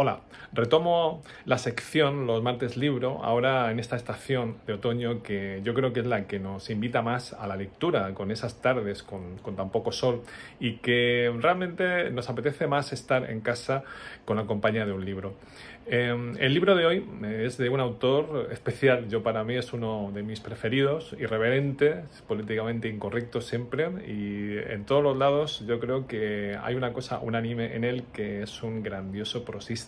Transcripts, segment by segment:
Hola, retomo la sección los martes libro, ahora en esta estación de otoño que yo creo que es la que nos invita más a la lectura, con esas tardes, con, con tan poco sol, y que realmente nos apetece más estar en casa con la compañía de un libro. Em, el libro de hoy eh, es de un autor especial, yo para mí es uno de mis preferidos, irreverente, políticamente incorrecto siempre, y en todos los lados yo creo que hay una cosa unánime en él que es un grandioso prosista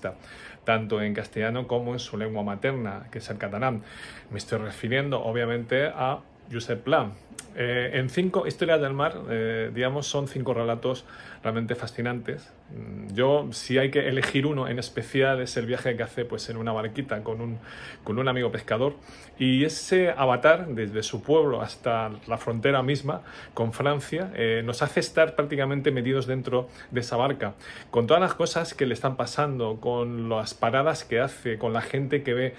tanto en castellano como en su lengua materna, que es el catalán. Me estoy refiriendo, obviamente, a Josep Plan. Eh, en cinco historias del mar, eh, digamos, son cinco relatos realmente fascinantes. Mm, yo, si hay que elegir uno en especial, es el viaje que hace pues, en una barquita con un, con un amigo pescador. Y ese avatar, desde su pueblo hasta la frontera misma con Francia, eh, nos hace estar prácticamente metidos dentro de esa barca, con todas las cosas que le están pasando, con las paradas que hace, con la gente que ve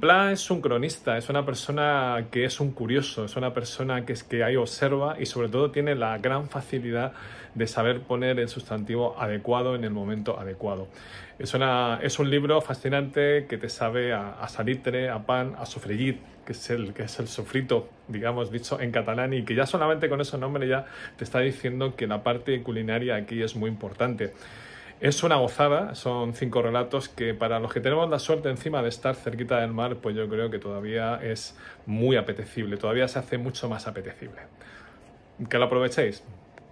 Pla es un cronista, es una persona que es un curioso, es una persona que, es que ahí observa y sobre todo tiene la gran facilidad de saber poner el sustantivo adecuado en el momento adecuado. Es, una, un libro fascinante que te sabe a, salitre, a pan, a sofregir, que es, el, que es el sofrito, digamos, dicho en catalán y que ya solamente con ese nombre ya te está diciendo que la parte culinaria aquí es muy importante. Es una gozada, son cinco relatos que para los que tenemos la suerte encima de estar cerquita del mar, pues yo creo que todavía es muy apetecible, todavía se hace mucho más apetecible. Que lo aprovechéis.